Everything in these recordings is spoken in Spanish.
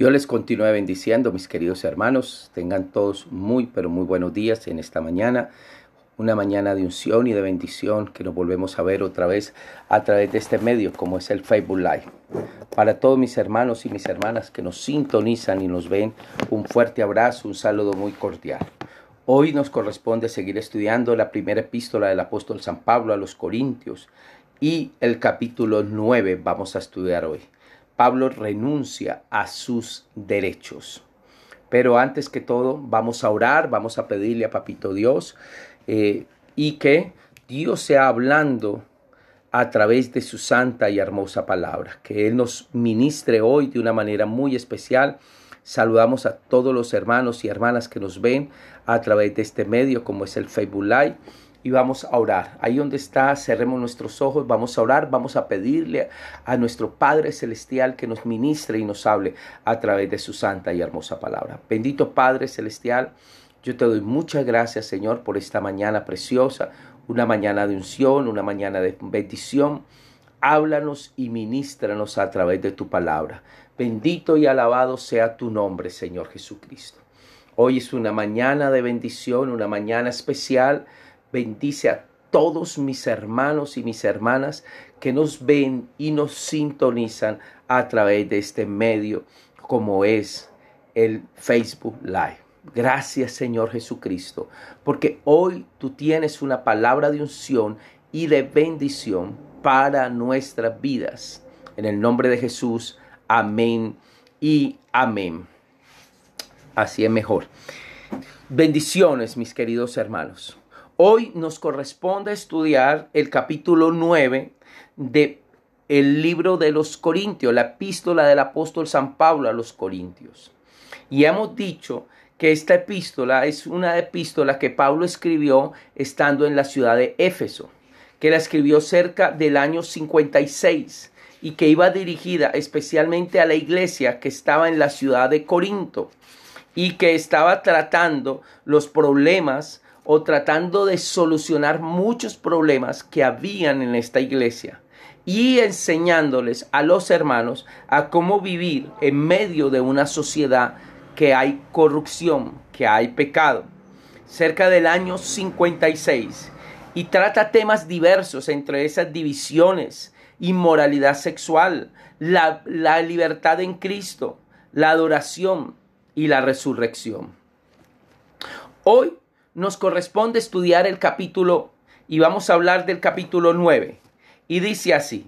Yo les continúe bendiciendo, mis queridos hermanos. Tengan todos muy, pero muy buenos días en esta mañana. Una mañana de unción y de bendición que nos volvemos a ver otra vez a través de este medio como es el Facebook Live. Para todos mis hermanos y mis hermanas que nos sintonizan y nos ven, un fuerte abrazo, un saludo muy cordial. Hoy nos corresponde seguir estudiando la primera epístola del apóstol San Pablo a los Corintios y el capítulo 9 vamos a estudiar hoy. Pablo renuncia a sus derechos. Pero antes que todo, vamos a orar, vamos a pedirle a Papito Dios eh, y que Dios sea hablando a través de su santa y hermosa palabra, que Él nos ministre hoy de una manera muy especial. Saludamos a todos los hermanos y hermanas que nos ven a través de este medio, como es el Facebook Live y vamos a orar. Ahí donde está, cerremos nuestros ojos, vamos a orar, vamos a pedirle a nuestro Padre Celestial que nos ministre y nos hable a través de su santa y hermosa palabra. Bendito Padre Celestial, yo te doy muchas gracias, Señor, por esta mañana preciosa, una mañana de unción, una mañana de bendición. Háblanos y ministranos a través de tu palabra. Bendito y alabado sea tu nombre, Señor Jesucristo. Hoy es una mañana de bendición, una mañana especial Bendice a todos mis hermanos y mis hermanas que nos ven y nos sintonizan a través de este medio como es el Facebook Live. Gracias Señor Jesucristo, porque hoy tú tienes una palabra de unción y de bendición para nuestras vidas. En el nombre de Jesús, amén y amén. Así es mejor. Bendiciones, mis queridos hermanos. Hoy nos corresponde estudiar el capítulo 9 de el libro de los Corintios, la epístola del apóstol San Pablo a los Corintios. Y hemos dicho que esta epístola es una epístola que Pablo escribió estando en la ciudad de Éfeso, que la escribió cerca del año 56 y que iba dirigida especialmente a la iglesia que estaba en la ciudad de Corinto y que estaba tratando los problemas o tratando de solucionar muchos problemas que habían en esta iglesia y enseñándoles a los hermanos a cómo vivir en medio de una sociedad que hay corrupción, que hay pecado. Cerca del año 56 y trata temas diversos entre esas divisiones, inmoralidad sexual, la, la libertad en Cristo, la adoración y la resurrección. Hoy nos corresponde estudiar el capítulo y vamos a hablar del capítulo 9. Y dice así,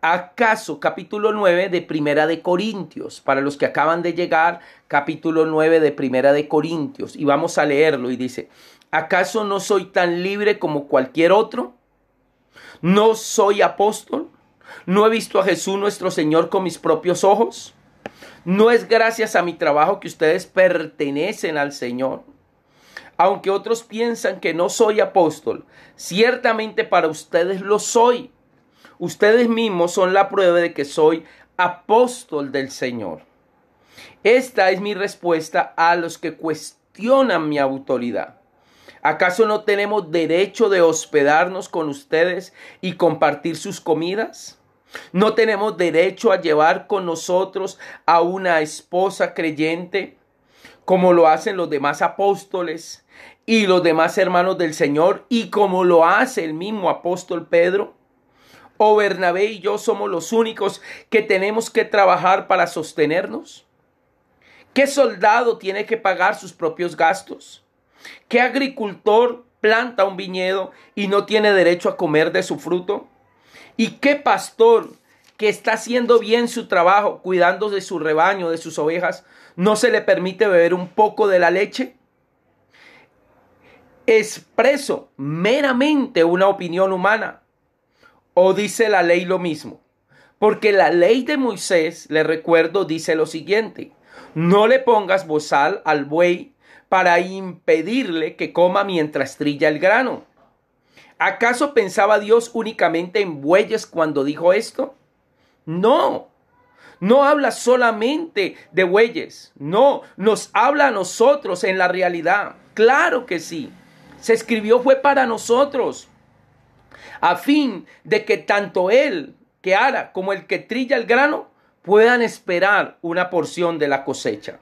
¿acaso capítulo 9 de Primera de Corintios? Para los que acaban de llegar, capítulo 9 de Primera de Corintios. Y vamos a leerlo y dice, ¿acaso no soy tan libre como cualquier otro? ¿No soy apóstol? ¿No he visto a Jesús nuestro Señor con mis propios ojos? ¿No es gracias a mi trabajo que ustedes pertenecen al Señor? aunque otros piensan que no soy apóstol, ciertamente para ustedes lo soy. Ustedes mismos son la prueba de que soy apóstol del Señor. Esta es mi respuesta a los que cuestionan mi autoridad. ¿Acaso no tenemos derecho de hospedarnos con ustedes y compartir sus comidas? ¿No tenemos derecho a llevar con nosotros a una esposa creyente como lo hacen los demás apóstoles? y los demás hermanos del Señor, y como lo hace el mismo apóstol Pedro, o oh, Bernabé y yo somos los únicos que tenemos que trabajar para sostenernos? ¿Qué soldado tiene que pagar sus propios gastos? ¿Qué agricultor planta un viñedo y no tiene derecho a comer de su fruto? ¿Y qué pastor que está haciendo bien su trabajo, cuidando de su rebaño, de sus ovejas, no se le permite beber un poco de la leche? expreso meramente una opinión humana? ¿O dice la ley lo mismo? Porque la ley de Moisés, le recuerdo, dice lo siguiente, no le pongas bozal al buey para impedirle que coma mientras trilla el grano. ¿Acaso pensaba Dios únicamente en bueyes cuando dijo esto? No, no habla solamente de bueyes, no, nos habla a nosotros en la realidad, claro que sí se escribió fue para nosotros, a fin de que tanto él que ara como el que trilla el grano puedan esperar una porción de la cosecha.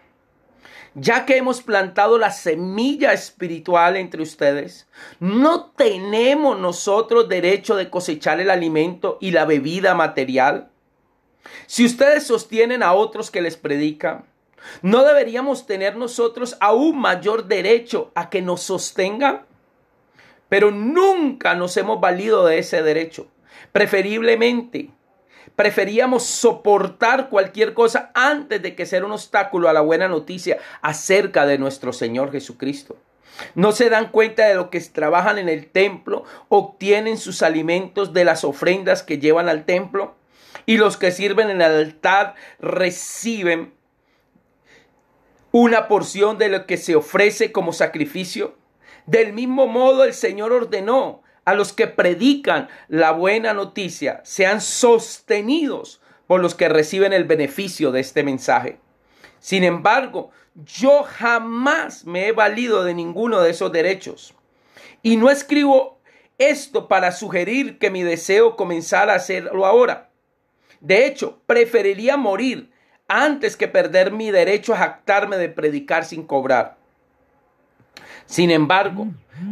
Ya que hemos plantado la semilla espiritual entre ustedes, no tenemos nosotros derecho de cosechar el alimento y la bebida material. Si ustedes sostienen a otros que les predican, ¿no deberíamos tener nosotros aún mayor derecho a que nos sostengan? Pero nunca nos hemos valido de ese derecho. Preferiblemente, preferíamos soportar cualquier cosa antes de que sea un obstáculo a la buena noticia acerca de nuestro Señor Jesucristo. No se dan cuenta de lo que trabajan en el templo, obtienen sus alimentos de las ofrendas que llevan al templo y los que sirven en el altar reciben una porción de lo que se ofrece como sacrificio. Del mismo modo el Señor ordenó a los que predican la buena noticia, sean sostenidos por los que reciben el beneficio de este mensaje. Sin embargo, yo jamás me he valido de ninguno de esos derechos. Y no escribo esto para sugerir que mi deseo comenzara a hacerlo ahora. De hecho, preferiría morir antes que perder mi derecho a jactarme de predicar sin cobrar. Sin embargo,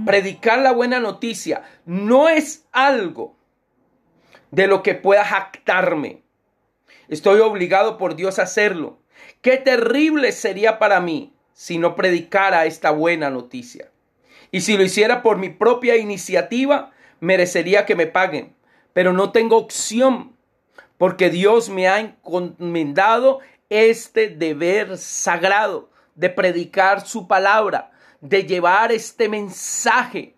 predicar la buena noticia no es algo de lo que pueda jactarme. Estoy obligado por Dios a hacerlo. Qué terrible sería para mí si no predicara esta buena noticia. Y si lo hiciera por mi propia iniciativa, merecería que me paguen. Pero no tengo opción, porque Dios me ha encomendado este deber sagrado de predicar su palabra de llevar este mensaje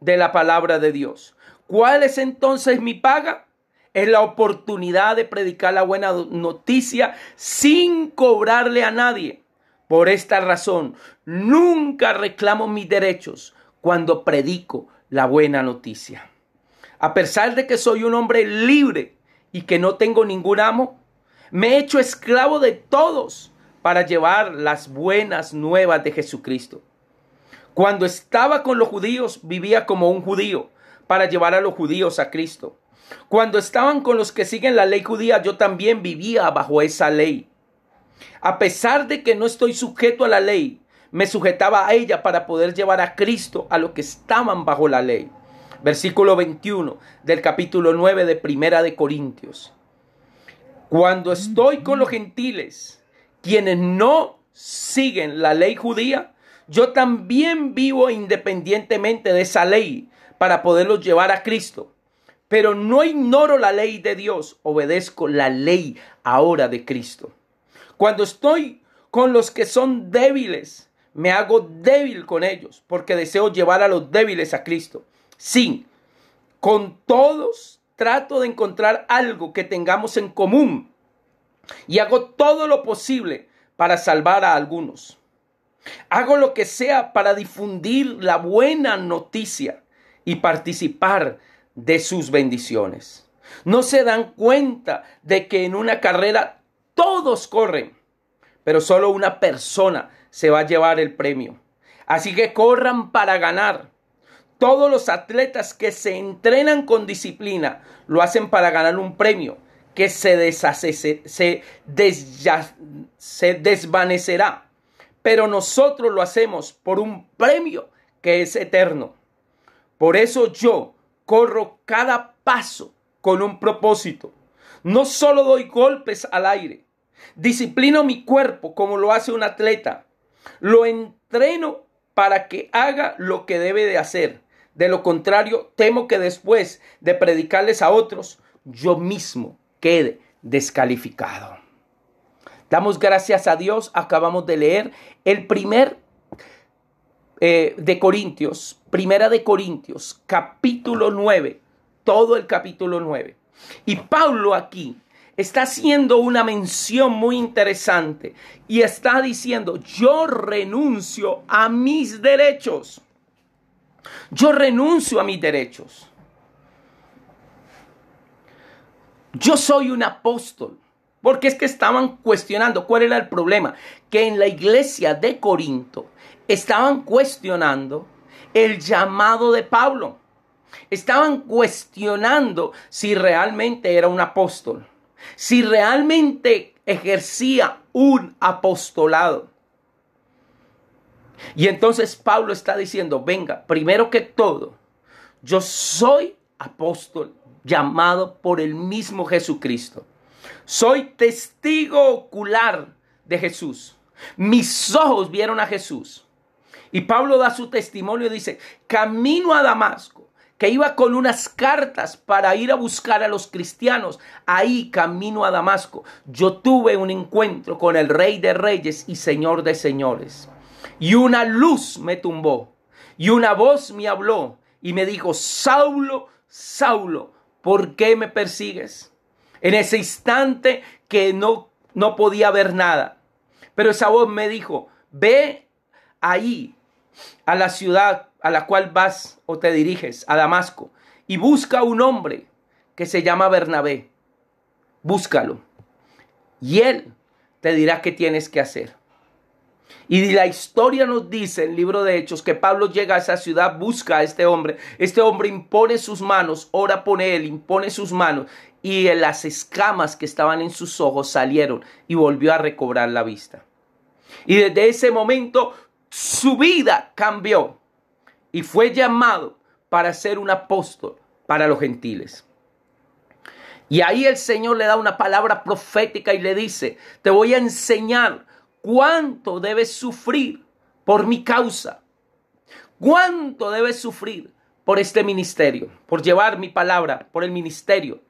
de la palabra de Dios. ¿Cuál es entonces mi paga? Es la oportunidad de predicar la buena noticia sin cobrarle a nadie. Por esta razón, nunca reclamo mis derechos cuando predico la buena noticia. A pesar de que soy un hombre libre y que no tengo ningún amo, me he hecho esclavo de todos para llevar las buenas nuevas de Jesucristo. Cuando estaba con los judíos, vivía como un judío para llevar a los judíos a Cristo. Cuando estaban con los que siguen la ley judía, yo también vivía bajo esa ley. A pesar de que no estoy sujeto a la ley, me sujetaba a ella para poder llevar a Cristo a los que estaban bajo la ley. Versículo 21 del capítulo 9 de Primera de Corintios. Cuando estoy con los gentiles, quienes no siguen la ley judía, yo también vivo independientemente de esa ley para poderlos llevar a Cristo. Pero no ignoro la ley de Dios, obedezco la ley ahora de Cristo. Cuando estoy con los que son débiles, me hago débil con ellos, porque deseo llevar a los débiles a Cristo. Sí, con todos trato de encontrar algo que tengamos en común y hago todo lo posible para salvar a algunos. Hago lo que sea para difundir la buena noticia y participar de sus bendiciones. No se dan cuenta de que en una carrera todos corren, pero solo una persona se va a llevar el premio. Así que corran para ganar. Todos los atletas que se entrenan con disciplina lo hacen para ganar un premio que se, deshace, se, se desvanecerá pero nosotros lo hacemos por un premio que es eterno. Por eso yo corro cada paso con un propósito. No solo doy golpes al aire, disciplino mi cuerpo como lo hace un atleta. Lo entreno para que haga lo que debe de hacer. De lo contrario, temo que después de predicarles a otros, yo mismo quede descalificado. Damos gracias a Dios. Acabamos de leer el primer eh, de Corintios, primera de Corintios, capítulo 9, todo el capítulo 9. Y Pablo aquí está haciendo una mención muy interesante y está diciendo, yo renuncio a mis derechos. Yo renuncio a mis derechos. Yo soy un apóstol. Porque es que estaban cuestionando cuál era el problema. Que en la iglesia de Corinto estaban cuestionando el llamado de Pablo. Estaban cuestionando si realmente era un apóstol. Si realmente ejercía un apostolado. Y entonces Pablo está diciendo, venga, primero que todo, yo soy apóstol llamado por el mismo Jesucristo. Soy testigo ocular de Jesús. Mis ojos vieron a Jesús. Y Pablo da su testimonio y dice, camino a Damasco, que iba con unas cartas para ir a buscar a los cristianos. Ahí, camino a Damasco, yo tuve un encuentro con el rey de reyes y señor de señores. Y una luz me tumbó, y una voz me habló, y me dijo, Saulo, Saulo, ¿por qué me persigues? en ese instante que no, no podía ver nada. Pero esa voz me dijo, ve ahí a la ciudad a la cual vas o te diriges, a Damasco, y busca un hombre que se llama Bernabé. Búscalo. Y él te dirá qué tienes que hacer. Y la historia nos dice en el libro de Hechos que Pablo llega a esa ciudad, busca a este hombre. Este hombre impone sus manos, ora por él, impone sus manos. Y las escamas que estaban en sus ojos salieron y volvió a recobrar la vista. Y desde ese momento su vida cambió y fue llamado para ser un apóstol para los gentiles. Y ahí el Señor le da una palabra profética y le dice, te voy a enseñar cuánto debes sufrir por mi causa, cuánto debes sufrir por este ministerio, por llevar mi palabra, por el ministerio.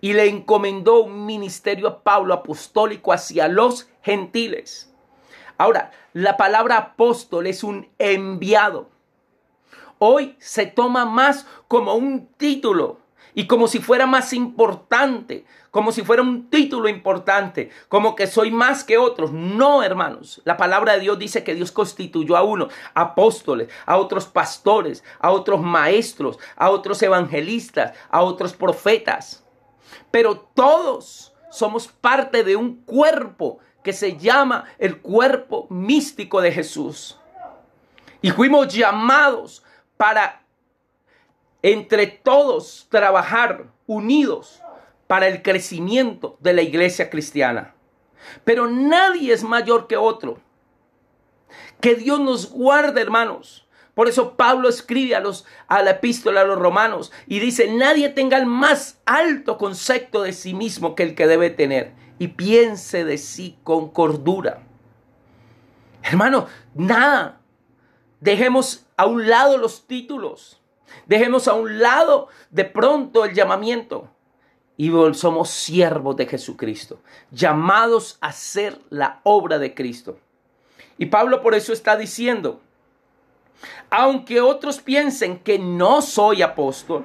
Y le encomendó un ministerio a Pablo apostólico hacia los gentiles. Ahora, la palabra apóstol es un enviado. Hoy se toma más como un título y como si fuera más importante, como si fuera un título importante, como que soy más que otros. No, hermanos, la palabra de Dios dice que Dios constituyó a unos apóstoles, a otros pastores, a otros maestros, a otros evangelistas, a otros profetas. Pero todos somos parte de un cuerpo que se llama el cuerpo místico de Jesús. Y fuimos llamados para entre todos trabajar unidos para el crecimiento de la iglesia cristiana. Pero nadie es mayor que otro. Que Dios nos guarde, hermanos. Por eso Pablo escribe a, los, a la epístola a los romanos y dice, nadie tenga el más alto concepto de sí mismo que el que debe tener y piense de sí con cordura. Hermano, nada. Dejemos a un lado los títulos. Dejemos a un lado de pronto el llamamiento y somos siervos de Jesucristo, llamados a hacer la obra de Cristo. Y Pablo por eso está diciendo, aunque otros piensen que no soy apóstol,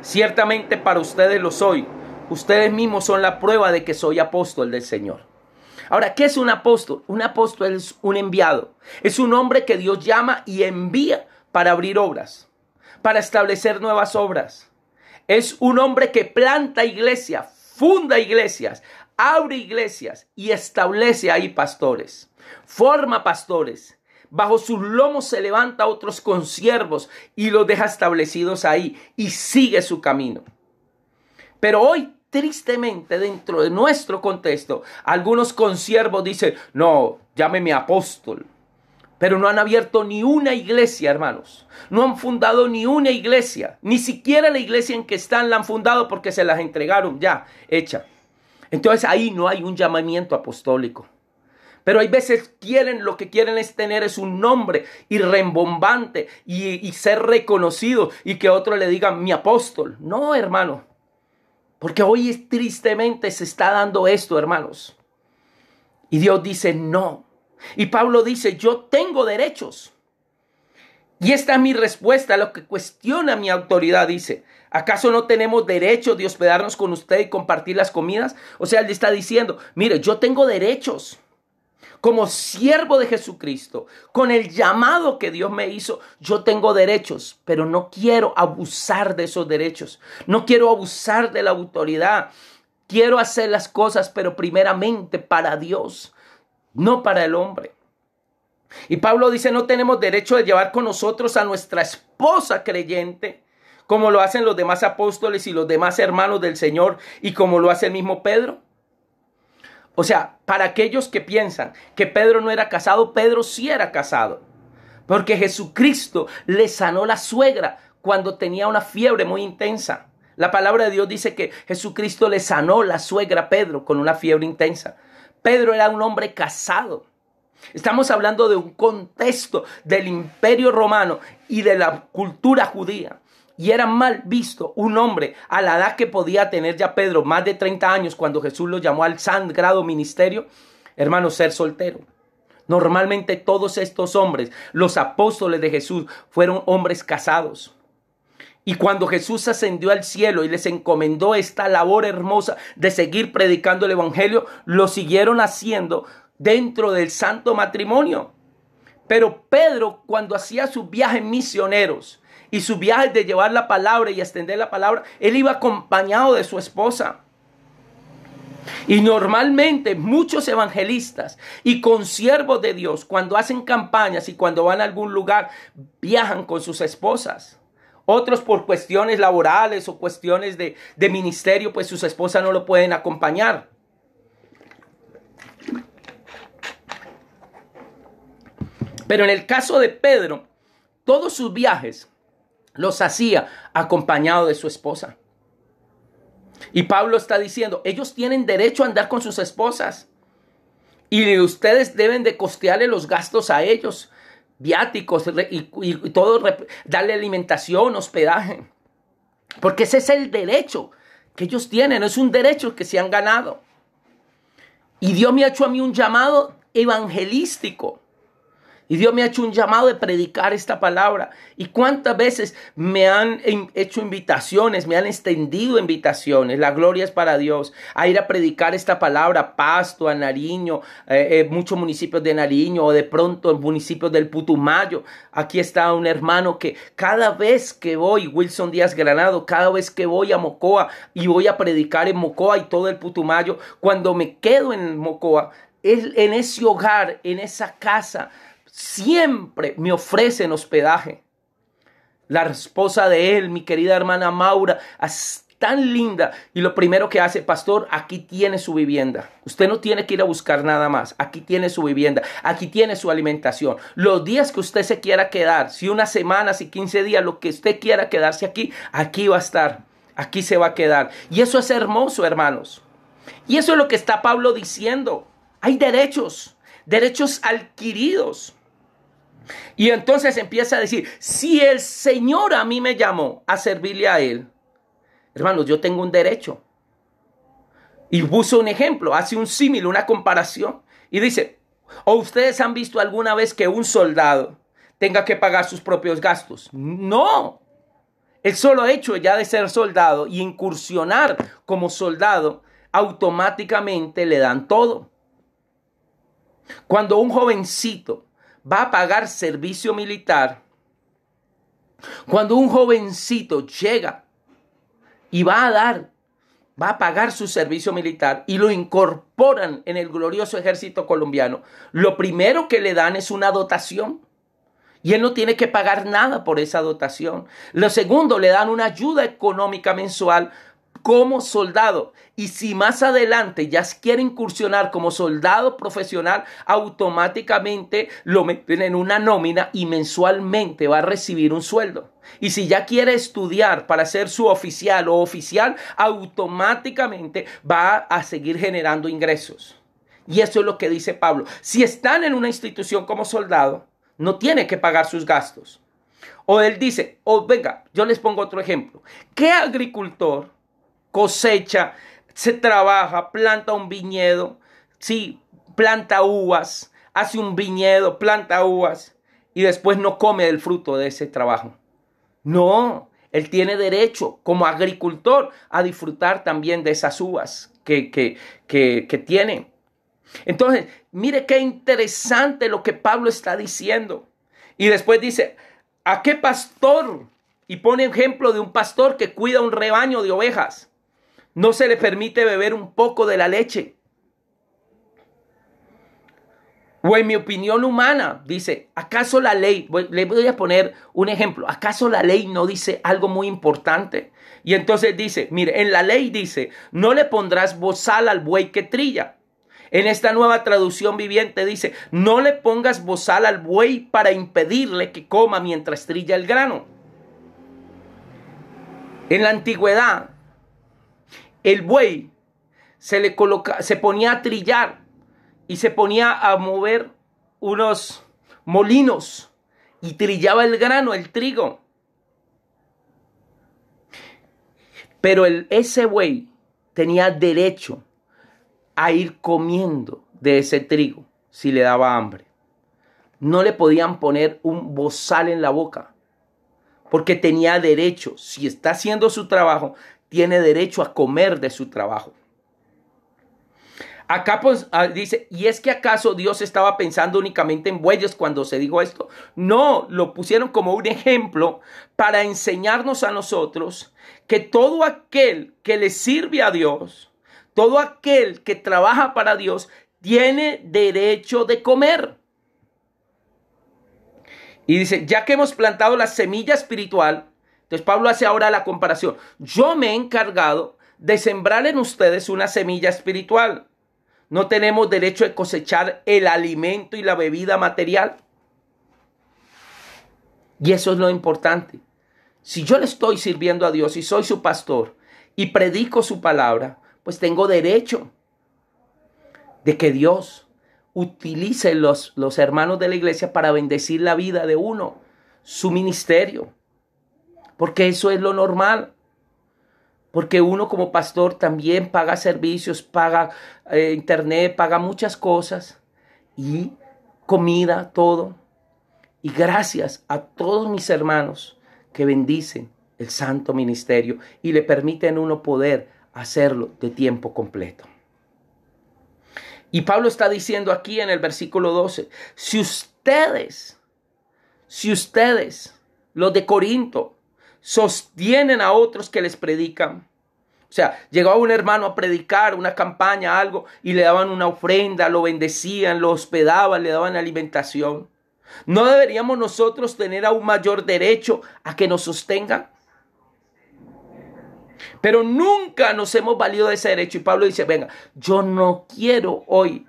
ciertamente para ustedes lo soy. Ustedes mismos son la prueba de que soy apóstol del Señor. Ahora, ¿qué es un apóstol? Un apóstol es un enviado. Es un hombre que Dios llama y envía para abrir obras para establecer nuevas obras. Es un hombre que planta iglesias, funda iglesias, abre iglesias y establece ahí pastores. Forma pastores. Bajo sus lomos se levanta otros consiervos y los deja establecidos ahí y sigue su camino. Pero hoy, tristemente, dentro de nuestro contexto, algunos consiervos dicen, no, llámeme apóstol, pero no han abierto ni una iglesia, hermanos. No han fundado ni una iglesia. Ni siquiera la iglesia en que están la han fundado porque se las entregaron ya hecha. Entonces ahí no hay un llamamiento apostólico. Pero hay veces quieren, lo que quieren es tener es un nombre y rembombante y, ser reconocido y que otro le digan mi apóstol. No, hermano. Porque hoy tristemente se está dando esto, hermanos. Y Dios dice, no, y Pablo dice, yo tengo derechos. Y esta es mi respuesta a lo que cuestiona mi autoridad, dice. ¿Acaso no tenemos derecho de hospedarnos con usted y compartir las comidas? O sea, él le está diciendo, mire, yo tengo derechos. Como siervo de Jesucristo, con el llamado que Dios me hizo, yo tengo derechos, pero no quiero abusar de esos derechos. No quiero abusar de la autoridad. Quiero hacer las cosas, pero primeramente para Dios no para el hombre. Y Pablo dice, no tenemos derecho de llevar con nosotros a nuestra esposa creyente, como lo hacen los demás apóstoles y los demás hermanos del Señor y como lo hace el mismo Pedro. O sea, para aquellos que piensan que Pedro no era casado, Pedro sí era casado. Porque Jesucristo le sanó la suegra cuando tenía una fiebre muy intensa. La palabra de Dios dice que Jesucristo le sanó la suegra a Pedro con una fiebre intensa. Pedro era un hombre casado. Estamos hablando de un contexto del imperio romano y de la cultura judía. Y era mal visto un hombre a la edad que podía tener ya Pedro, más de 30 años, cuando Jesús lo llamó al sangrado ministerio, hermano, ser soltero. Normalmente todos estos hombres, los apóstoles de Jesús, fueron hombres casados. Y cuando Jesús ascendió al cielo y les encomendó esta labor hermosa de seguir predicando el Evangelio, lo siguieron haciendo dentro del santo matrimonio. Pero Pedro, cuando hacía sus viajes misioneros y su viaje de llevar la palabra y extender la palabra, él iba acompañado de su esposa. Y normalmente muchos evangelistas y consiervos de Dios, cuando hacen campañas y cuando van a algún lugar, viajan con sus esposas. Otros por cuestiones laborales o cuestiones de, ministerio, pues sus esposas no lo pueden acompañar. Pero en el caso de Pedro, todos sus viajes los hacía acompañado de su esposa. Y Pablo está diciendo, ellos tienen derecho a andar con sus esposas. Y ustedes deben de costearle los gastos a ellos viáticos y, todo, darle alimentación, hospedaje. Porque ese es el derecho que ellos tienen, es un derecho que se han ganado. Y Dios me ha hecho a mí un llamado evangelístico y Dios me ha hecho un llamado de predicar esta palabra. Y cuántas veces me han hecho invitaciones, me han extendido invitaciones. La gloria es para Dios. A ir a predicar esta palabra, Pasto, a Nariño, eh, eh, muchos municipios de Nariño o de pronto en municipios del Putumayo. Aquí está un hermano que cada vez que voy, Wilson Díaz Granado, cada vez que voy a Mocoa y voy a predicar en Mocoa y todo el Putumayo, cuando me quedo en Mocoa, en ese hogar, en esa casa, siempre me ofrecen hospedaje. La esposa de él, mi querida hermana Maura, es tan linda. Y lo primero que hace, pastor, aquí tiene su vivienda. Usted no tiene que ir a buscar nada más. Aquí tiene su vivienda. Aquí tiene su alimentación. Los días que usted se quiera quedar, si unas semanas, si 15 días, lo que usted quiera quedarse aquí, aquí va a estar. Aquí se va a quedar. Y eso es hermoso, hermanos. Y eso es lo que está Pablo diciendo. Hay derechos, derechos adquiridos. Y entonces empieza a decir, si el Señor a mí me llamó a servirle a Él, hermanos, yo tengo un derecho. Y puso un ejemplo, hace un símil, una comparación. Y dice, ¿o ustedes han visto alguna vez que un soldado tenga que pagar sus propios gastos? No. El solo hecho ya de ser soldado y incursionar como soldado, automáticamente le dan todo. Cuando un jovencito va a pagar servicio militar, cuando un jovencito llega y va a dar, va a pagar su servicio militar y lo incorporan en el glorioso ejército colombiano, lo primero que le dan es una dotación. Y él no tiene que pagar nada por esa dotación. Lo segundo, le dan una ayuda económica mensual como soldado. Y si más adelante ya quiere incursionar como soldado profesional, automáticamente lo meten en una nómina y mensualmente va a recibir un sueldo. Y si ya quiere estudiar para ser su oficial o oficial, automáticamente va a seguir generando ingresos. Y eso es lo que dice Pablo. Si están en una institución como soldado, no tiene que pagar sus gastos. O él dice, o oh, venga, yo les pongo otro ejemplo. ¿Qué agricultor cosecha, se trabaja, planta un viñedo, sí, planta uvas, hace un viñedo, planta uvas y después no come el fruto de ese trabajo. No, él tiene derecho como agricultor a disfrutar también de esas uvas que, que, que, que tiene. Entonces, mire qué interesante lo que Pablo está diciendo. Y después dice, ¿a qué pastor? Y pone ejemplo de un pastor que cuida un rebaño de ovejas. No se le permite beber un poco de la leche. O en mi opinión humana, dice, ¿acaso la ley, le voy a poner un ejemplo, ¿acaso la ley no dice algo muy importante? Y entonces dice, mire, en la ley dice, no le pondrás bozal al buey que trilla. En esta nueva traducción viviente dice, no le pongas bozal al buey para impedirle que coma mientras trilla el grano. En la antigüedad, el buey se le coloca, se ponía a trillar y se ponía a mover unos molinos y trillaba el grano, el trigo. Pero el, ese buey tenía derecho a ir comiendo de ese trigo si le daba hambre. No le podían poner un bozal en la boca porque tenía derecho, si está haciendo su trabajo, tiene derecho a comer de su trabajo. Acá pues, ah, dice, ¿y es que acaso Dios estaba pensando únicamente en bueyes cuando se dijo esto? No, lo pusieron como un ejemplo para enseñarnos a nosotros que todo aquel que le sirve a Dios, todo aquel que trabaja para Dios, tiene derecho de comer. Y dice, ya que hemos plantado la semilla espiritual, entonces Pablo hace ahora la comparación. Yo me he encargado de sembrar en ustedes una semilla espiritual. No tenemos derecho de cosechar el alimento y la bebida material. Y eso es lo importante. Si yo le estoy sirviendo a Dios y soy su pastor y predico su palabra, pues tengo derecho de que Dios utilice los, los hermanos de la iglesia para bendecir la vida de uno, su ministerio, porque eso es lo normal. Porque uno como pastor también paga servicios, paga eh, internet, paga muchas cosas y comida, todo. Y gracias a todos mis hermanos que bendicen el santo ministerio y le permiten uno poder hacerlo de tiempo completo. Y Pablo está diciendo aquí en el versículo 12, si ustedes, si ustedes, los de Corinto, sostienen a otros que les predican. O sea, llegaba un hermano a predicar una campaña, algo, y le daban una ofrenda, lo bendecían, lo hospedaban, le daban alimentación. ¿No deberíamos nosotros tener aún mayor derecho a que nos sostengan? Pero nunca nos hemos valido de ese derecho. Y Pablo dice, venga, yo no quiero hoy.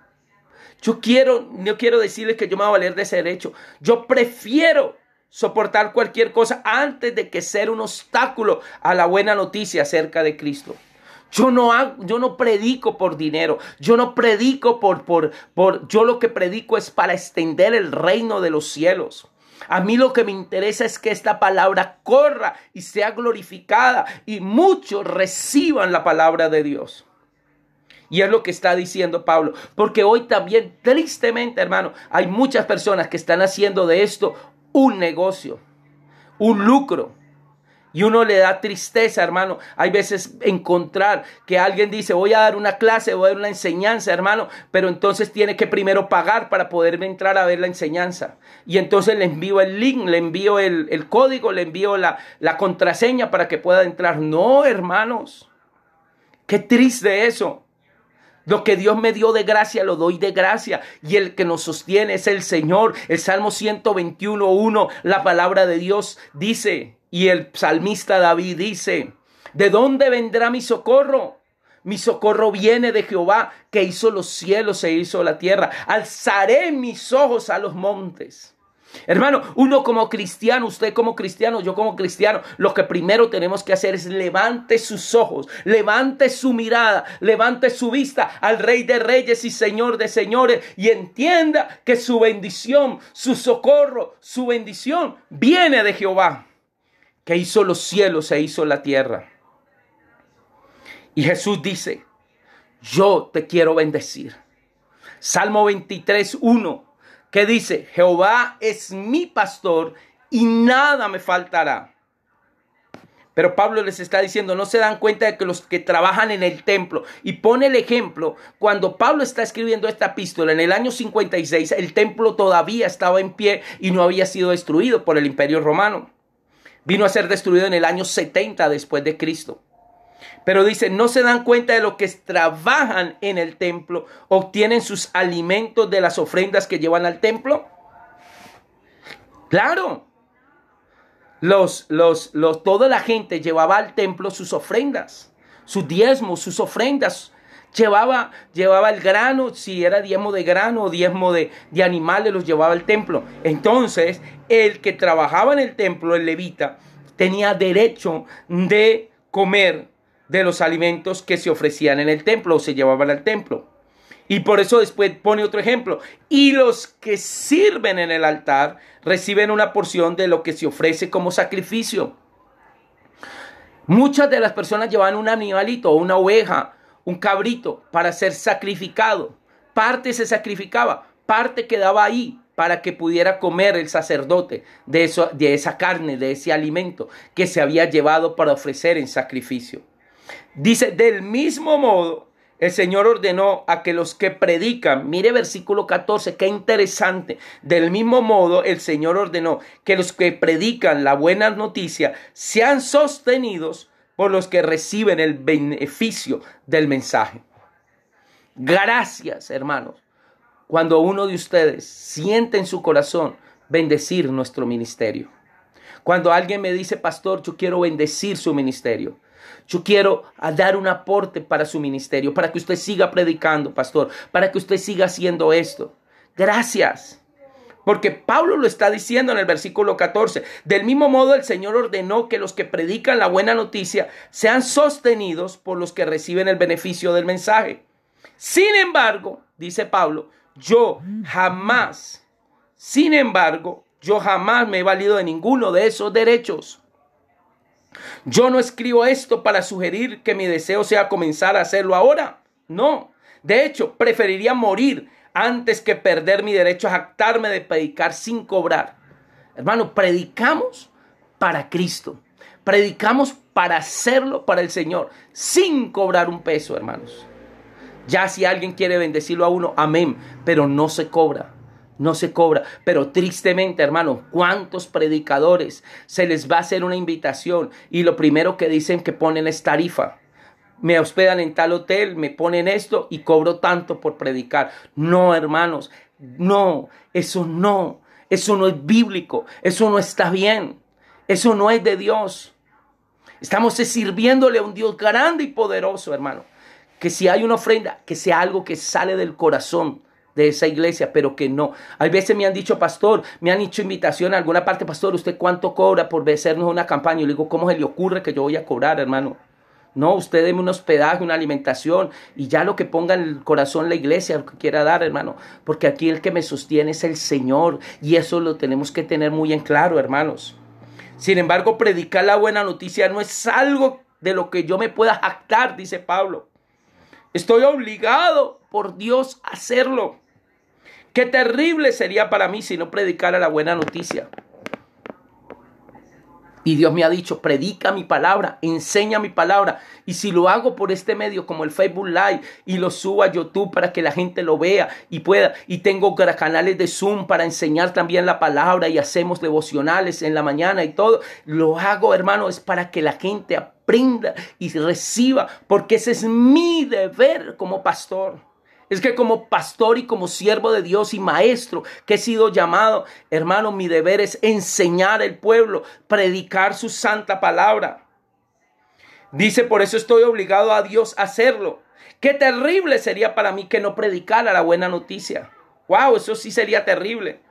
Yo quiero, no quiero decirles que yo me voy a valer de ese derecho. Yo prefiero soportar cualquier cosa antes de que ser un obstáculo a la buena noticia acerca de Cristo. Yo no, yo no predico por dinero, yo no predico por, por, por, yo lo que predico es para extender el reino de los cielos. A mí lo que me interesa es que esta palabra corra y sea glorificada y muchos reciban la palabra de Dios. Y es lo que está diciendo Pablo, porque hoy también tristemente, hermano, hay muchas personas que están haciendo de esto un negocio, un lucro. Y uno le da tristeza, hermano. Hay veces encontrar que alguien dice, voy a dar una clase, voy a dar una enseñanza, hermano, pero entonces tiene que primero pagar para poderme entrar a ver la enseñanza. Y entonces le envío el link, le envío el, código, le envío la, la contraseña para que pueda entrar. No, hermanos. Qué triste eso. Lo que Dios me dio de gracia, lo doy de gracia. Y el que nos sostiene es el Señor. El Salmo 121.1, la palabra de Dios dice, y el salmista David dice, ¿de dónde vendrá mi socorro? Mi socorro viene de Jehová, que hizo los cielos e hizo la tierra. Alzaré mis ojos a los montes. Hermano, uno como cristiano, usted como cristiano, yo como cristiano, lo que primero tenemos que hacer es levante sus ojos, levante su mirada, levante su vista al Rey de Reyes y Señor de Señores y entienda que su bendición, su socorro, su bendición viene de Jehová, que hizo los cielos e hizo la tierra. Y Jesús dice, yo te quiero bendecir. Salmo 23, 1 que dice, Jehová es mi pastor y nada me faltará. Pero Pablo les está diciendo, no se dan cuenta de que los que trabajan en el templo, y pone el ejemplo, cuando Pablo está escribiendo esta epístola en el año 56, el templo todavía estaba en pie y no había sido destruido por el imperio romano. Vino a ser destruido en el año 70 después de Cristo. Pero dice, no se dan cuenta de lo que trabajan en el templo, obtienen sus alimentos de las ofrendas que llevan al templo. Claro, los, los, toda la gente llevaba al templo sus ofrendas, sus diezmos, sus ofrendas. Llevaba, llevaba el grano, si era diezmo de grano o diezmo de, de animales, los llevaba al templo. Entonces, el que trabajaba en el templo, el levita, tenía derecho de comer de los alimentos que se ofrecían en el templo o se llevaban al templo. Y por eso después pone otro ejemplo. Y los que sirven en el altar reciben una porción de lo que se ofrece como sacrificio. Muchas de las personas llevaban un animalito, una oveja, un cabrito para ser sacrificado. Parte se sacrificaba, parte quedaba ahí para que pudiera comer el sacerdote de, de esa carne, de ese alimento que se había llevado para ofrecer en sacrificio. Dice, del mismo modo, el Señor ordenó a que los que predican, mire versículo 14, qué interesante, del mismo modo el Señor ordenó que los que predican la buena noticia sean sostenidos por los que reciben el beneficio del mensaje. Gracias, hermanos, cuando uno de ustedes siente en su corazón bendecir nuestro ministerio. Cuando alguien me dice, pastor, yo quiero bendecir su ministerio. Yo quiero ah, dar un aporte para su ministerio, para que usted siga predicando, pastor, para que usted siga haciendo esto. Gracias. Porque Pablo lo está diciendo en el versículo 14. Del mismo modo, el Señor ordenó que los que predican la buena noticia sean sostenidos por los que reciben el beneficio del mensaje. Sin embargo, dice Pablo, yo jamás, sin embargo, yo jamás me he valido de ninguno de esos derechos. Yo no escribo esto para sugerir que mi deseo sea comenzar a hacerlo ahora. No. De hecho, preferiría morir antes que perder mi derecho a jactarme de predicar sin cobrar. Hermano, predicamos para Cristo. Predicamos para hacerlo para el Señor, sin cobrar un peso, hermanos. Ya si alguien quiere bendecirlo a uno, amén, pero no se cobra no se cobra. Pero tristemente, hermano, ¿cuántos predicadores se les va a hacer una invitación y lo primero que dicen que ponen es tarifa? Me hospedan en tal hotel, me ponen esto y cobro tanto por predicar. No, hermanos, no, eso no, eso no es bíblico, eso no está bien, eso no es de Dios. Estamos sirviéndole a un Dios grande y poderoso, hermano. Que si hay una ofrenda, que sea algo que sale del corazón, de esa iglesia, pero que no. Hay veces me han dicho, pastor, me han hecho invitación a alguna parte, pastor, ¿usted cuánto cobra por hacernos una campaña? Y le digo, ¿cómo se le ocurre que yo voy a cobrar, hermano? No, usted deme un hospedaje, una alimentación y ya lo que ponga en el corazón la iglesia, lo que quiera dar, hermano. Porque aquí el que me sostiene es el Señor y eso lo tenemos que tener muy en claro, hermanos. Sin embargo, predicar la buena noticia no es algo de lo que yo me pueda jactar, dice Pablo. Estoy obligado por Dios a hacerlo. Qué terrible sería para mí si no predicara la buena noticia. Y Dios me ha dicho, predica mi palabra, enseña mi palabra. Y si lo hago por este medio como el Facebook Live y lo subo a YouTube para que la gente lo vea y pueda. Y tengo canales de Zoom para enseñar también la palabra y hacemos devocionales en la mañana y todo. Lo hago, hermano, es para que la gente aprenda y reciba, porque ese es mi deber como pastor. Es que como pastor y como siervo de Dios y maestro que he sido llamado, hermano, mi deber es enseñar al pueblo, predicar su santa palabra. Dice, por eso estoy obligado a Dios a hacerlo. Qué terrible sería para mí que no predicara la buena noticia. Wow, eso sí sería terrible.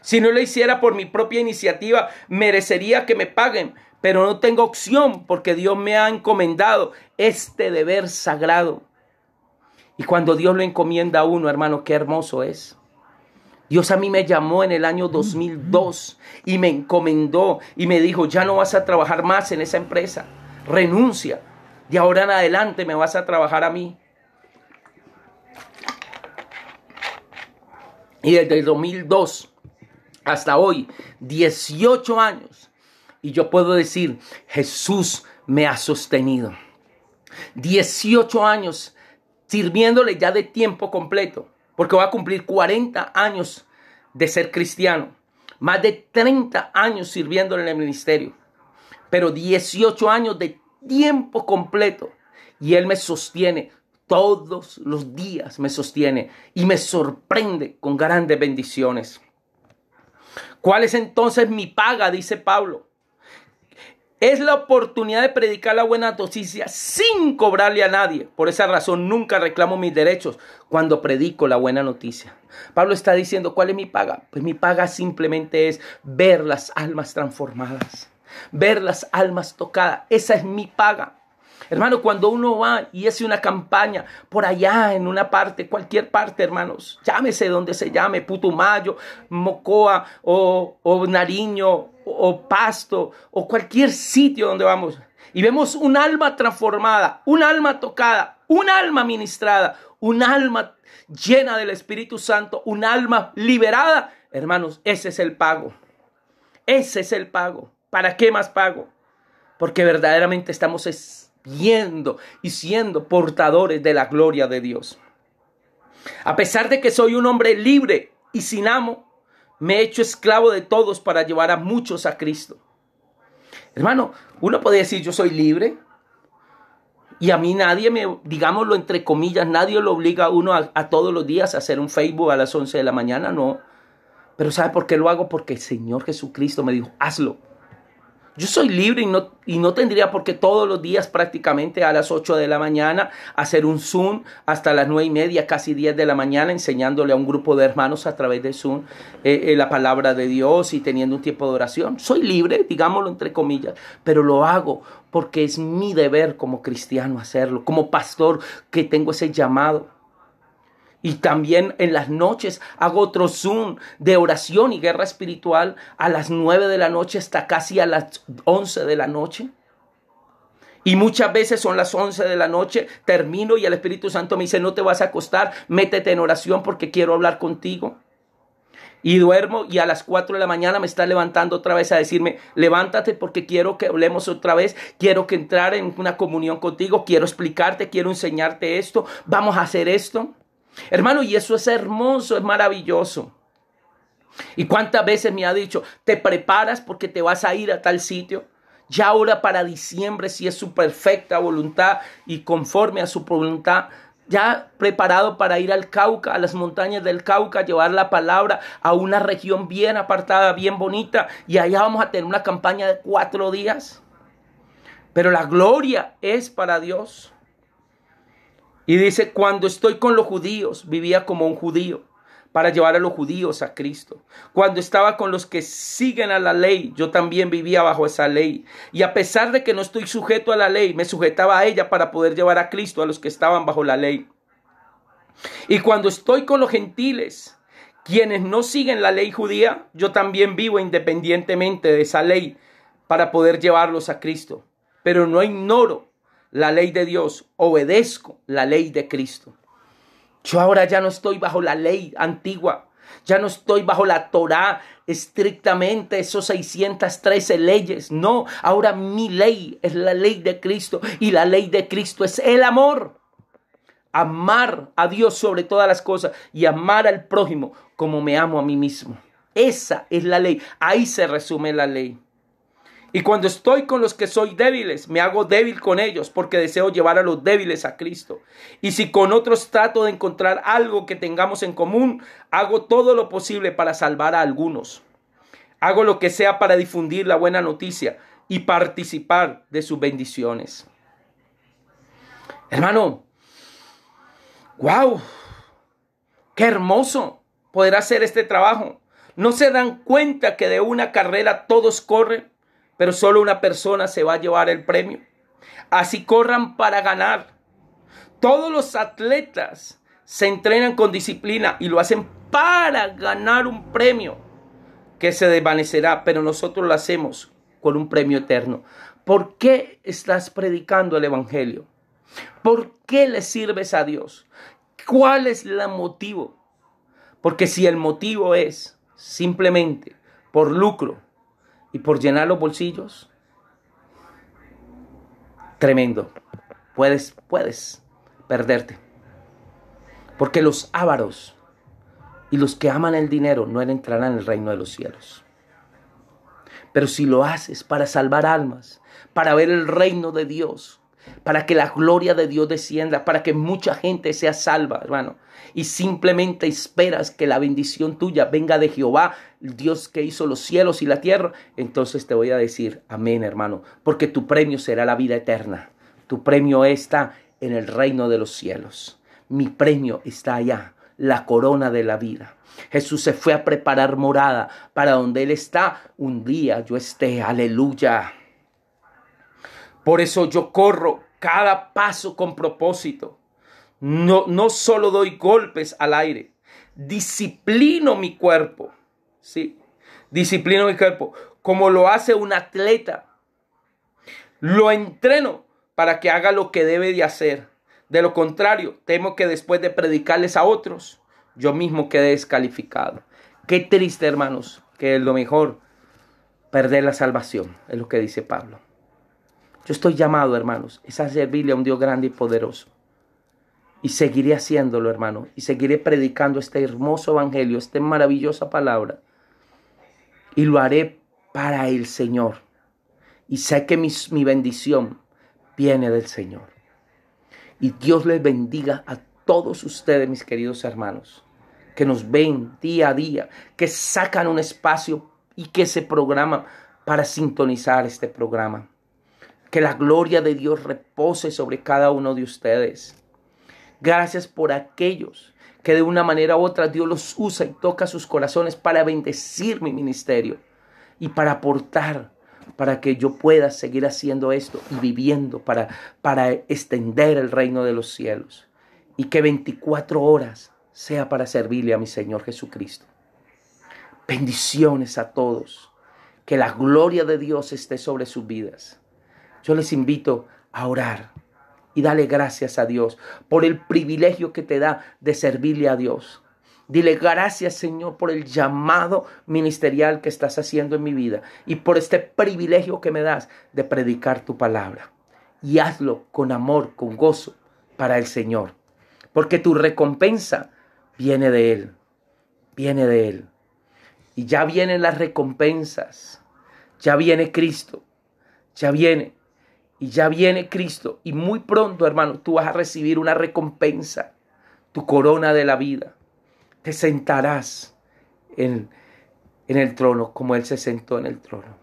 Si no lo hiciera por mi propia iniciativa, merecería que me paguen, pero no tengo opción porque Dios me ha encomendado este deber sagrado. Y cuando Dios lo encomienda a uno, hermano, qué hermoso es. Dios a mí me llamó en el año 2002 y me encomendó y me dijo, ya no vas a trabajar más en esa empresa, renuncia. De ahora en adelante me vas a trabajar a mí. Y desde el 2002 hasta hoy, 18 años, y yo puedo decir, Jesús me ha sostenido. 18 años sirviéndole ya de tiempo completo, porque va a cumplir 40 años de ser cristiano, más de 30 años sirviéndole en el ministerio, pero 18 años de tiempo completo. Y Él me sostiene todos los días, me sostiene y me sorprende con grandes bendiciones. ¿Cuál es entonces mi paga? Dice Pablo es la oportunidad de predicar la buena noticia sin cobrarle a nadie. Por esa razón nunca reclamo mis derechos cuando predico la buena noticia. Pablo está diciendo, ¿cuál es mi paga? Pues mi paga simplemente es ver las almas transformadas, ver las almas tocadas. Esa es mi paga. Hermano, cuando uno va y hace una campaña por allá, en una parte, cualquier parte, hermanos, llámese donde se llame, Putumayo, Mocoa o, Nariño o, Pasto o cualquier sitio donde vamos y vemos un alma transformada, un alma tocada, un alma ministrada, un alma llena del Espíritu Santo, un alma liberada, hermanos, ese es el pago. Ese es el pago. ¿Para qué más pago? Porque verdaderamente estamos y siendo portadores de la gloria de Dios. A pesar de que soy un hombre libre y sin amo, me he hecho esclavo de todos para llevar a muchos a Cristo. Hermano, uno puede decir yo soy libre y a mí nadie me, digámoslo entre comillas, nadie lo obliga a uno a, a todos los días a hacer un Facebook a las 11 de la mañana, no. Pero ¿sabe por qué lo hago? Porque el Señor Jesucristo me dijo, hazlo. Yo soy libre y no, y no tendría por qué todos los días prácticamente a las 8 de la mañana hacer un Zoom hasta las nueve y media, casi 10 de la mañana, enseñándole a un grupo de hermanos a través de Zoom eh, eh, la palabra de Dios y teniendo un tiempo de oración. Soy libre, digámoslo entre comillas, pero lo hago porque es mi deber como cristiano hacerlo, como pastor que tengo ese llamado. Y también en las noches hago otro Zoom de oración y guerra espiritual a las 9 de la noche hasta casi a las 11 de la noche. Y muchas veces son las 11 de la noche, termino y el Espíritu Santo me dice, no te vas a acostar, métete en oración porque quiero hablar contigo. Y duermo y a las 4 de la mañana me está levantando otra vez a decirme, levántate porque quiero que hablemos otra vez, quiero que entrar en una comunión contigo, quiero explicarte, quiero enseñarte esto, vamos a hacer esto. Hermano, y eso es hermoso, es maravilloso. ¿Y cuántas veces me ha dicho, te preparas porque te vas a ir a tal sitio? Ya ahora para diciembre, si es su perfecta voluntad y conforme a su voluntad, ya preparado para ir al Cauca, a las montañas del Cauca, llevar la palabra a una región bien apartada, bien bonita, y allá vamos a tener una campaña de cuatro días. Pero la gloria es para Dios. Y dice, cuando estoy con los judíos, vivía como un judío para llevar a los judíos a Cristo. Cuando estaba con los que siguen a la ley, yo también vivía bajo esa ley. Y a pesar de que no estoy sujeto a la ley, me sujetaba a ella para poder llevar a Cristo a los que estaban bajo la ley. Y cuando estoy con los gentiles, quienes no siguen la ley judía, yo también vivo independientemente de esa ley para poder llevarlos a Cristo. Pero no ignoro la ley de Dios, obedezco la ley de Cristo. Yo ahora ya no estoy bajo la ley antigua, ya no estoy bajo la Torá estrictamente, esos 613 leyes. No, ahora mi ley es la ley de Cristo y la ley de Cristo es el amor. Amar a Dios sobre todas las cosas y amar al prójimo como me amo a mí mismo. Esa es la ley. Ahí se resume la ley. Y cuando estoy con los que soy débiles, me hago débil con ellos porque deseo llevar a los débiles a Cristo. Y si con otros trato de encontrar algo que tengamos en común, hago todo lo posible para salvar a algunos. Hago lo que sea para difundir la buena noticia y participar de sus bendiciones. Hermano, wow, qué hermoso poder hacer este trabajo. ¿No se dan cuenta que de una carrera todos corren? pero solo una persona se va a llevar el premio. Así corran para ganar. Todos los atletas se entrenan con disciplina y lo hacen para ganar un premio que se desvanecerá, pero nosotros lo hacemos con un premio eterno. ¿Por qué estás predicando el Evangelio? ¿Por qué le sirves a Dios? ¿Cuál es el motivo? Porque si el motivo es simplemente por lucro, y por llenar los bolsillos. Tremendo. Puedes, puedes perderte. Porque los ávaros y los que aman el dinero no entrarán en el reino de los cielos. Pero si lo haces para salvar almas, para ver el reino de Dios, para que la gloria de Dios descienda, para que mucha gente sea salva, hermano. Y simplemente esperas que la bendición tuya venga de Jehová, Dios que hizo los cielos y la tierra. Entonces te voy a decir, amén, hermano, porque tu premio será la vida eterna. Tu premio está en el reino de los cielos. Mi premio está allá, la corona de la vida. Jesús se fue a preparar morada para donde Él está. Un día yo esté, aleluya. Por eso yo corro cada paso con propósito. No, no solo doy golpes al aire, disciplino mi cuerpo. Sí, disciplino mi cuerpo como lo hace un atleta. Lo entreno para que haga lo que debe de hacer. De lo contrario, temo que después de predicarles a otros, yo mismo quede descalificado. Qué triste, hermanos, que es lo mejor, perder la salvación, es lo que dice Pablo. Yo estoy llamado, hermanos, es a servirle a un Dios grande y poderoso. Y seguiré haciéndolo, hermano. Y seguiré predicando este hermoso evangelio, esta maravillosa palabra. Y lo haré para el Señor. Y sé que mi, mi bendición viene del Señor. Y Dios les bendiga a todos ustedes, mis queridos hermanos, que nos ven día a día, que sacan un espacio y que se programan para sintonizar este programa. Que la gloria de Dios repose sobre cada uno de ustedes. Gracias por aquellos que de una manera u otra Dios los usa y toca sus corazones para bendecir mi ministerio y para aportar para que yo pueda seguir haciendo esto y viviendo para, para extender el reino de los cielos. Y que 24 horas sea para servirle a mi Señor Jesucristo. Bendiciones a todos. Que la gloria de Dios esté sobre sus vidas. Yo les invito a orar y dale gracias a Dios por el privilegio que te da de servirle a Dios. Dile gracias Señor por el llamado ministerial que estás haciendo en mi vida y por este privilegio que me das de predicar tu palabra. Y hazlo con amor, con gozo para el Señor. Porque tu recompensa viene de Él. Viene de Él. Y ya vienen las recompensas. Ya viene Cristo. Ya viene. Y ya viene Cristo. Y muy pronto, hermano, tú vas a recibir una recompensa, tu corona de la vida. Te sentarás en, el trono como Él se sentó en el trono.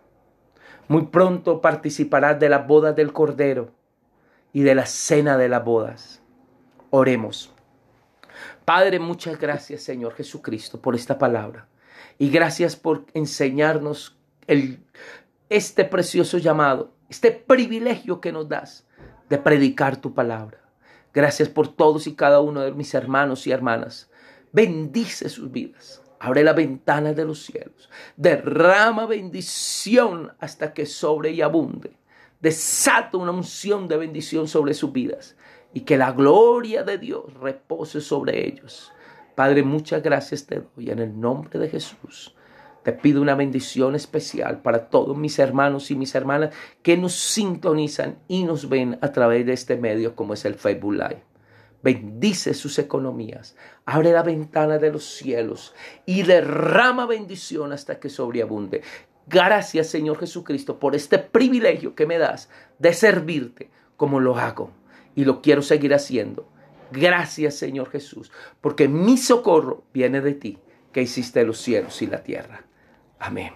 Muy pronto participarás de las bodas del Cordero y de la cena de las bodas. Oremos. Padre, muchas gracias Señor Jesucristo por esta palabra. Y gracias por enseñarnos el, este precioso llamado este privilegio que nos das de predicar tu palabra. Gracias por todos y cada uno de mis hermanos y hermanas. Bendice sus vidas. Abre las ventanas de los cielos. Derrama bendición hasta que sobre y abunde. Desata una unción de bendición sobre sus vidas y que la gloria de Dios repose sobre ellos. Padre, muchas gracias te doy en el nombre de Jesús. Te pido una bendición especial para todos mis hermanos y mis hermanas que nos sintonizan y nos ven a través de este medio como es el Facebook Live. Bendice sus economías, abre la ventana de los cielos y derrama bendición hasta que sobreabunde. Gracias Señor Jesucristo por este privilegio que me das de servirte como lo hago y lo quiero seguir haciendo. Gracias Señor Jesús, porque mi socorro viene de ti que hiciste los cielos y la tierra. Amén.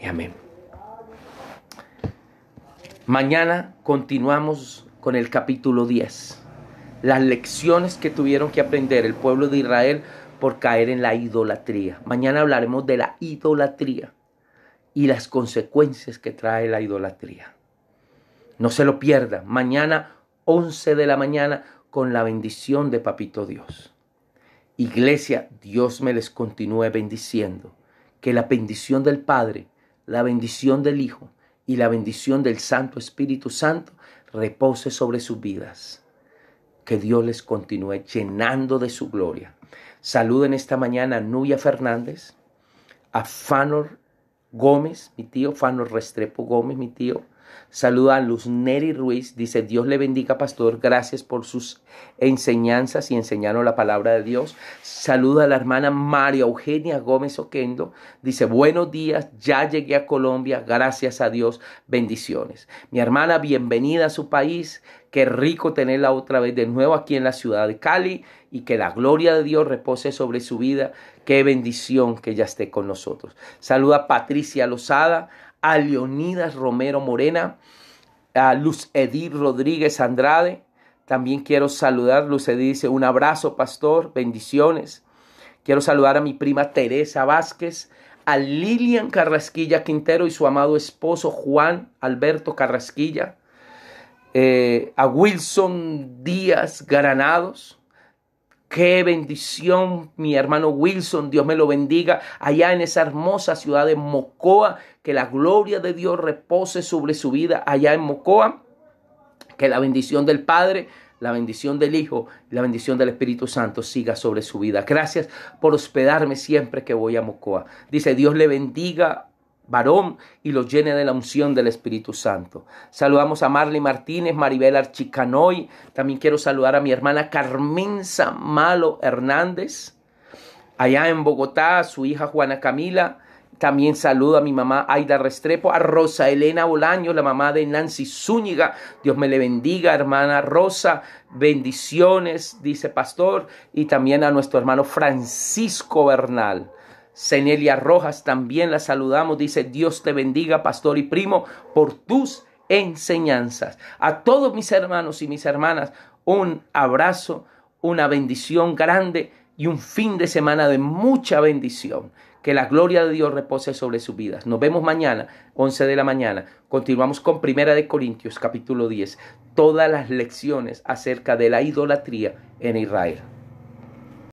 Y amén. Mañana continuamos con el capítulo 10. Las lecciones que tuvieron que aprender el pueblo de Israel por caer en la idolatría. Mañana hablaremos de la idolatría y las consecuencias que trae la idolatría. No se lo pierda. Mañana 11 de la mañana con la bendición de Papito Dios. Iglesia, Dios me les continúe bendiciendo que la bendición del Padre, la bendición del Hijo y la bendición del Santo Espíritu Santo repose sobre sus vidas. Que Dios les continúe llenando de su gloria. Saluden esta mañana a Nubia Fernández, a Fanor Gómez, mi tío, Fanor Restrepo Gómez, mi tío, Saluda a Luz Neri Ruiz, dice Dios le bendiga pastor, gracias por sus enseñanzas y enseñaron la palabra de Dios. Saluda a la hermana María Eugenia Gómez Oquendo, dice buenos días, ya llegué a Colombia, gracias a Dios, bendiciones. Mi hermana, bienvenida a su país, Qué rico tenerla otra vez de nuevo aquí en la ciudad de Cali y que la gloria de Dios repose sobre su vida. Qué bendición que ya esté con nosotros. Saluda a Patricia Lozada, a Leonidas Romero Morena, a Luz Edith Rodríguez Andrade. También quiero saludar, Luz Edith dice, un abrazo, pastor, bendiciones. Quiero saludar a mi prima Teresa Vázquez, a Lilian Carrasquilla Quintero y su amado esposo Juan Alberto Carrasquilla, eh, a Wilson Díaz Granados, Qué bendición, mi hermano Wilson, Dios me lo bendiga, allá en esa hermosa ciudad de Mocoa, que la gloria de Dios repose sobre su vida allá en Mocoa, que la bendición del Padre, la bendición del Hijo, la bendición del Espíritu Santo siga sobre su vida. Gracias por hospedarme siempre que voy a Mocoa. Dice, Dios le bendiga varón y los llene de la unción del Espíritu Santo. Saludamos a Marley Martínez, Maribel Archicanoy. También quiero saludar a mi hermana Carmenza Malo Hernández. Allá en Bogotá, a su hija Juana Camila. También saludo a mi mamá Aida Restrepo, a Rosa Elena Bolaño, la mamá de Nancy Zúñiga. Dios me le bendiga, hermana Rosa. Bendiciones, dice Pastor. Y también a nuestro hermano Francisco Bernal. Cenelia Rojas también la saludamos. Dice, Dios te bendiga, pastor y primo, por tus enseñanzas. A todos mis hermanos y mis hermanas, un abrazo, una bendición grande y un fin de semana de mucha bendición. Que la gloria de Dios repose sobre sus vidas. Nos vemos mañana, 11 de la mañana. Continuamos con Primera de Corintios, capítulo 10. Todas las lecciones acerca de la idolatría en Israel.